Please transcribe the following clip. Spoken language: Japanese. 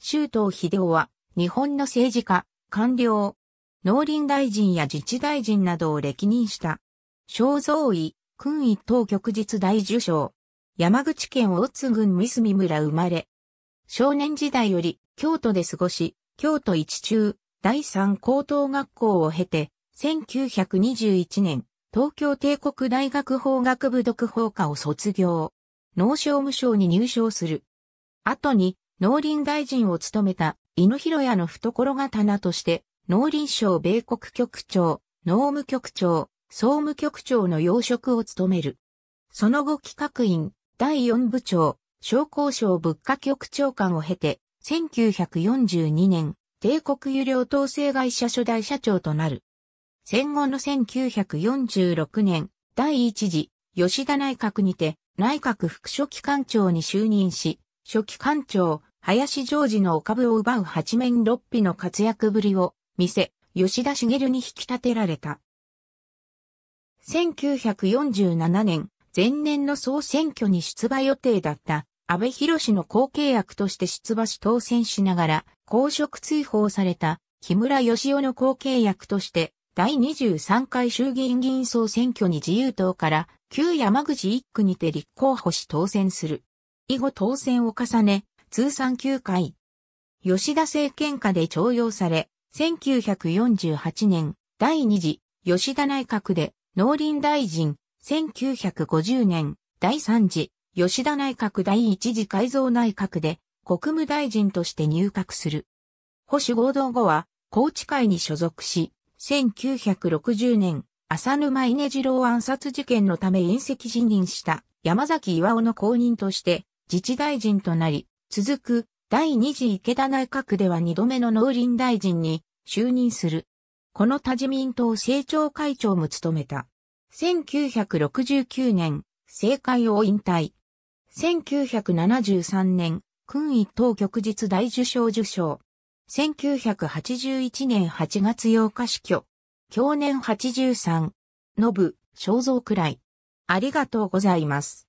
周東秀夫は、日本の政治家、官僚、農林大臣や自治大臣などを歴任した。肖像医、君位等局日大受賞。山口県大津郡三隅村生まれ。少年時代より京都で過ごし、京都一中、第三高等学校を経て、1921年、東京帝国大学法学部読法科を卒業。農商務省に入省する。後に、農林大臣を務めた犬広屋の懐刀として、農林省米国局長、農務局長、総務局長の要職を務める。その後企画院、第四部長、商工省物価局長官を経て、1942年、帝国輸料統制会社初代社長となる。戦後の1946年、第一次、吉田内閣にて、内閣副書記官長に就任し、書記官長、林ジョージのお株を奪う八面六臂の活躍ぶりを見せ、吉田茂に引き立てられた。1947年、前年の総選挙に出馬予定だった安倍博士の後継役として出馬し当選しながら公職追放された木村義雄の後継役として第23回衆議院議員総選挙に自由党から旧山口一区にて立候補し当選する。以後当選を重ね、通算9回。吉田政権下で徴用され、1948年、第2次、吉田内閣で、農林大臣、1950年、第3次、吉田内閣第1次改造内閣で、国務大臣として入閣する。保守合同後は、高知会に所属し、1960年、浅沼稲次郎暗殺事件のため隕石辞任した山崎巌の後任として自治大臣となり、続く第二次池田内閣では二度目の農林大臣に就任する。この他自民党政調会長も務めた。1969年、政界を引退。1973年、君位当局日大受賞受賞。1981年8月8日死去。去年83。ノブ、肖像くらい。ありがとうございます。